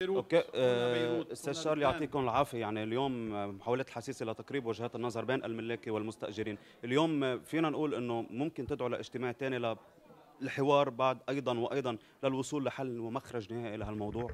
بيروت اوكي آه، استاذ شارل يعطيكم العافيه يعني اليوم محاولات آه، الحسيسه لتقريب وجهات النظر بين الملاكي والمستاجرين، اليوم آه، فينا نقول انه ممكن تدعو لاجتماع ثاني للحوار بعد ايضا وايضا للوصول لحل ومخرج نهائي لهالموضوع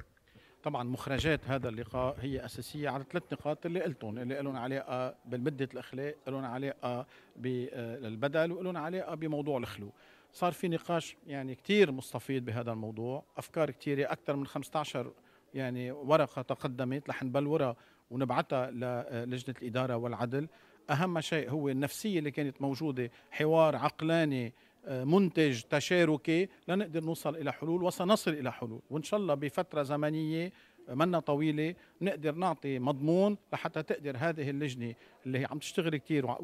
طبعا مخرجات هذا اللقاء هي اساسيه على ثلاث نقاط اللي قلتهم اللي لهم علاقه بالمده الاخلاق، لهم علاقه بالبدل ولهم علاقه بموضوع الخلو. صار في نقاش يعني كثير مستفيض بهذا الموضوع، افكار كثيره اكثر من 15 يعني ورقه تقدمت رح نبلورها ونبعثها للجنه الاداره والعدل اهم شيء هو النفسيه اللي كانت موجوده حوار عقلاني آه، منتج تشاركي لنقدر نوصل الى حلول وسنصل الى حلول وان شاء الله بفتره زمنيه منا طويلة نقدر نعطي مضمون لحتى تقدر هذه اللجنة اللي عم تشتغل كتير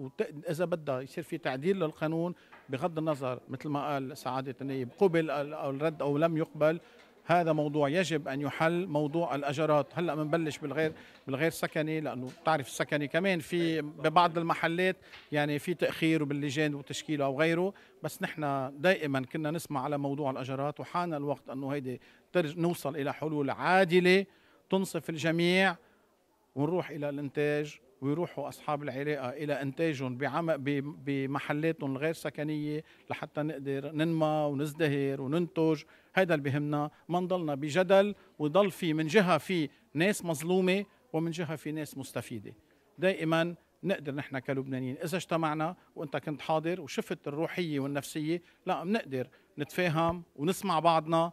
إذا بدها يصير في تعديل للقانون بغض النظر مثل ما قال سعادة النائب قبل أو الرد أو لم يقبل هذا موضوع يجب ان يحل موضوع الاجارات هلا بنبلش بالغير بالغير سكني لانه بتعرف السكني كمان في أيوة. ببعض المحلات يعني في تاخير باللجان وتشكيله او غيره بس نحن دائما كنا نسمع على موضوع الاجارات وحان الوقت انه هيدي نوصل الى حلول عادله تنصف الجميع ونروح الى الانتاج ويروحوا اصحاب العلاقه الى انتاجهم بمحلاتهم الغير سكنيه لحتى نقدر ننمى ونزدهر وننتج هذا اللي بهمنا ما نضلنا بجدل وضل في من جهه في ناس مظلومه ومن جهه في ناس مستفيده دائما نقدر نحن كلبنانيين اذا اجتمعنا وانت كنت حاضر وشفت الروحيه والنفسيه لا بنقدر نتفاهم ونسمع بعضنا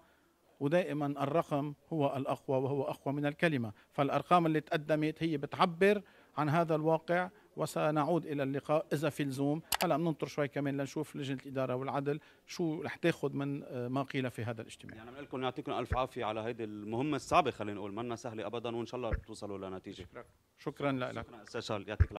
ودائما الرقم هو الأقوى وهو أقوى من الكلمة فالأرقام اللي تقدمت هي بتعبر عن هذا الواقع وسنعود الى اللقاء اذا في لزوم هلا بننطر شوي كمان لنشوف لجنه الاداره والعدل شو رح تاخذ من آه، ما قيل في هذا الاجتماع يعني بنقول لكم يعطيكم الف عافيه على هيدي المهمه الصعبه خلينا نقول منا سهله ابدا وان شاء الله توصلوا لنتيجه شكرا شكرا لك شكرا استاذ يعطيك